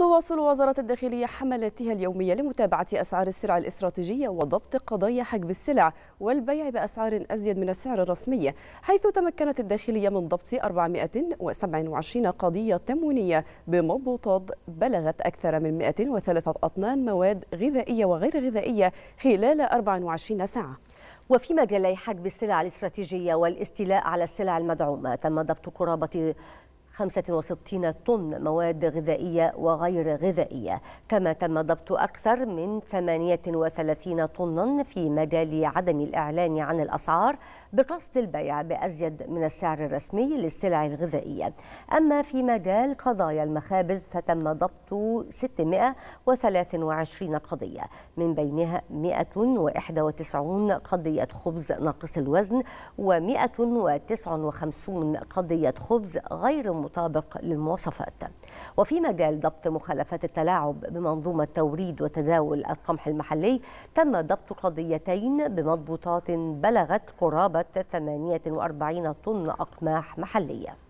تواصل وزارة الداخلية حملاتها اليومية لمتابعة أسعار السلع الاستراتيجية وضبط قضايا حجب السلع والبيع بأسعار أزيد من السعر الرسمي حيث تمكنت الداخلية من ضبط 427 قضية تموينية بمبوطات بلغت أكثر من 103 أطنان مواد غذائية وغير غذائية خلال 24 ساعة وفي مجالي حجب السلع الاستراتيجية والاستيلاء على السلع المدعومة تم ضبط قرابة 65 طن مواد غذائية وغير غذائية كما تم ضبط أكثر من 38 طنا في مجال عدم الإعلان عن الأسعار بقصد البيع بأزيد من السعر الرسمي للسلع الغذائية أما في مجال قضايا المخابز فتم ضبط 623 قضية من بينها 191 قضية خبز ناقص الوزن و159 قضية خبز غير مطابق للمواصفات وفي مجال ضبط مخالفات التلاعب بمنظومة توريد وتداول القمح المحلي تم ضبط قضيتين بمضبوطات بلغت قرابة 48 طن أقماح محلية